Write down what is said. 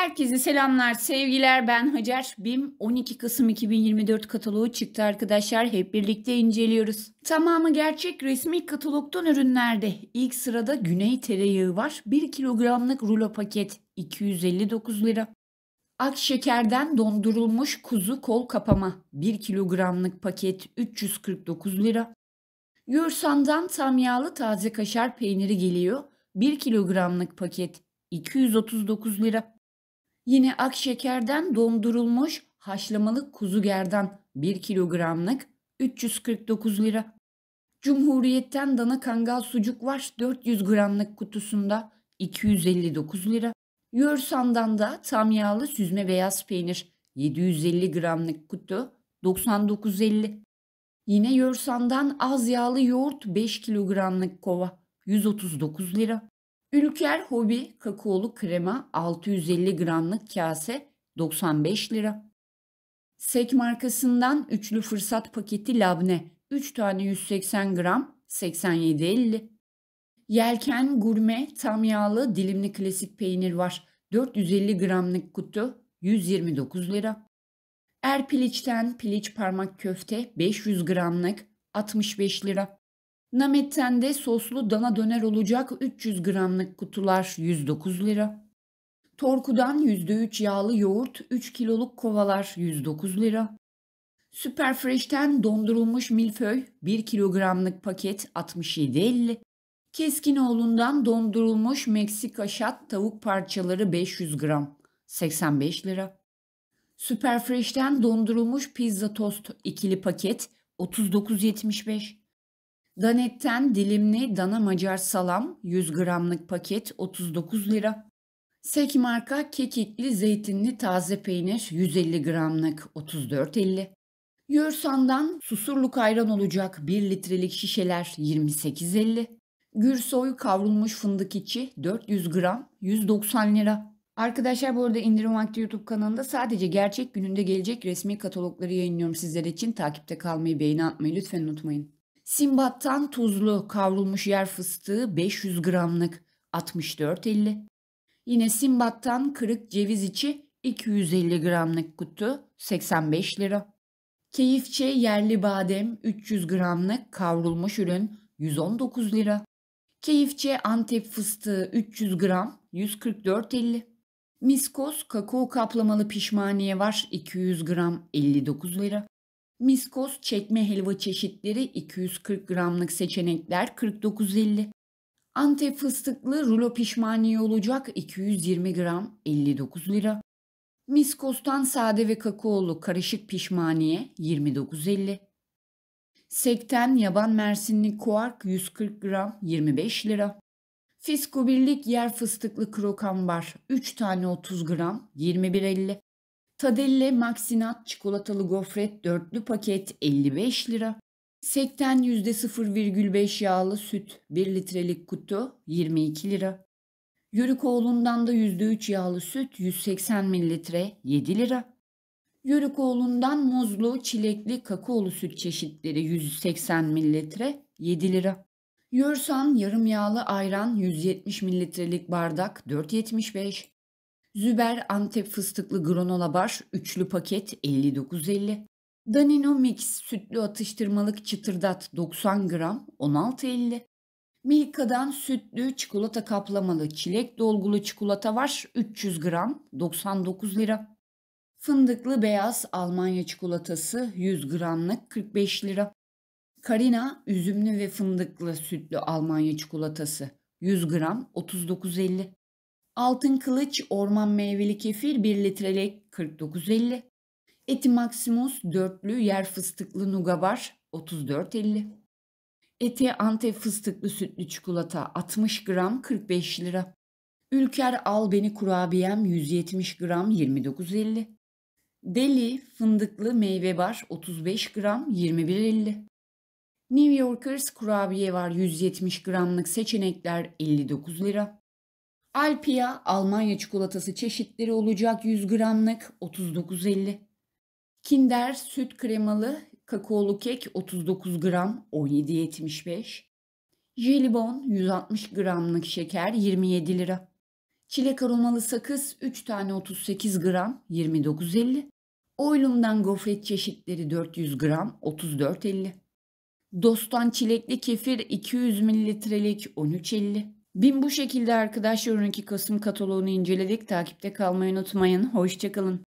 Herkese selamlar, sevgiler. Ben Hacer. BİM 12 Kasım 2024 kataloğu çıktı arkadaşlar. Hep birlikte inceliyoruz. Tamamı gerçek resmi katalogdan ürünlerde. İlk sırada Güney tereyağı var. 1 kilogramlık rulo paket 259 lira. Ak şekerden dondurulmuş kuzu kol kapama 1 kilogramlık paket 349 lira. Yursan'dan tam yağlı taze kaşar peyniri geliyor. 1 kilogramlık paket 239 lira. Yine ak şekerden dondurulmuş haşlamalı kuzu gerdan 1 kilogramlık 349 lira. Cumhuriyet'ten dana kangal sucuk var 400 gramlık kutusunda 259 lira. Yörsan'dan da tam yağlı süzme beyaz peynir 750 gramlık kutu 99.50. Yine Yörsan'dan az yağlı yoğurt 5 kilogramlık kova 139 lira. Ülker Hobi kakaolu krema 650 gramlık kase 95 lira. Sek markasından üçlü fırsat paketi labne 3 tane 180 gram 87.50. Yelken gurme tam yağlı dilimli klasik peynir var 450 gramlık kutu 129 lira. Er piliçten piliç parmak köfte 500 gramlık 65 lira. Namet'ten de soslu dana döner olacak 300 gramlık kutular 109 lira. Torku'dan %3 yağlı yoğurt 3 kiloluk kovalar 109 lira. Superfresh'ten dondurulmuş milföy 1 kilogramlık paket 67.50. Keskinoğlu'ndan dondurulmuş Meksika şat tavuk parçaları 500 gram 85 lira. Superfresh'ten dondurulmuş pizza tost ikili paket 39.75. Danet'ten dilimli dana macar salam 100 gramlık paket 39 lira. Sek marka kekikli zeytinli taze peynir 150 gramlık 34.50. Yörsan'dan susurluk ayran olacak 1 litrelik şişeler 28.50. Gürsoy kavrulmuş fındık içi 400 gram 190 lira. Arkadaşlar bu arada indirim vakti YouTube kanalında sadece gerçek gününde gelecek resmi katalogları yayınlıyorum sizler için. Takipte kalmayı, beğeni atmayı lütfen unutmayın. Simbat'tan tuzlu kavrulmuş yer fıstığı 500 gramlık 64.50. Yine Simbat'tan kırık ceviz içi 250 gramlık kutu 85 lira. Keyifçe yerli badem 300 gramlık kavrulmuş ürün 119 lira. Keyifçe Antep fıstığı 300 gram 144.50. Miskos kakao kaplamalı pişmaniye var 200 gram 59 lira. Miskos çekme helva çeşitleri 240 gramlık seçenekler 49.50. Antep fıstıklı rulo pişmaniye olacak 220 gram 59 lira. Miskos'tan sade ve kakaolu karışık pişmaniye 29.50. Sekten yaban mersinli kuark 140 gram 25 lira. Fisko birlik yer fıstıklı krokan var 3 tane 30 gram 21.50. Tadelle Maxinat çikolatalı gofret dörtlü paket 55 lira. Sekten %0,5 yağlı süt 1 litrelik kutu 22 lira. Yörükoğlu'ndan da %3 yağlı süt 180 mililitre 7 lira. Yörükoğlu'ndan muzlu, çilekli, kakaolu süt çeşitleri 180 mililitre 7 lira. Yörsan yarım yağlı ayran 170 mililitrelik bardak 4.75. Züber Antep fıstıklı granola bar üçlü paket 59.50. Danino Mix sütlü atıştırmalık çıtırdat 90 gram 16.50. Milka'dan sütlü çikolata kaplamalı çilek dolgulu çikolata var 300 gram 99 lira. Fındıklı beyaz Almanya çikolatası 100 gramlık 45 lira. Karina üzümlü ve fındıklı sütlü Almanya çikolatası 100 gram 39.50. Altın Kılıç Orman Meyveli Kefir 1 litrelik 49.50. Eti Maximus dörtlü yer fıstıklı nuga var 34.50. Eti Antep fıstıklı sütlü çikolata 60 gram 45 lira. Ülker al beni kurabiyem 170 gram 29.50. Deli fındıklı meyve var 35 gram 21.50. New Yorkers kurabiye var 170 gramlık seçenekler 59 lira. Alpia Almanya çikolatası çeşitleri olacak 100 gramlık 39.50. Kinder süt kremalı kakaolu kek 39 gram 17.75. Jelibon 160 gramlık şeker 27 lira. Çilek aromalı sakız 3 tane 38 gram 29.50. Oylum'dan gofret çeşitleri 400 gram 34.50. Dostan çilekli kefir 200 mililitrelik 13.50. Bin bu şekilde arkadaşlar yorumdaki Kasım kataloğunu inceledik. Takipte kalmayı unutmayın. Hoşçakalın.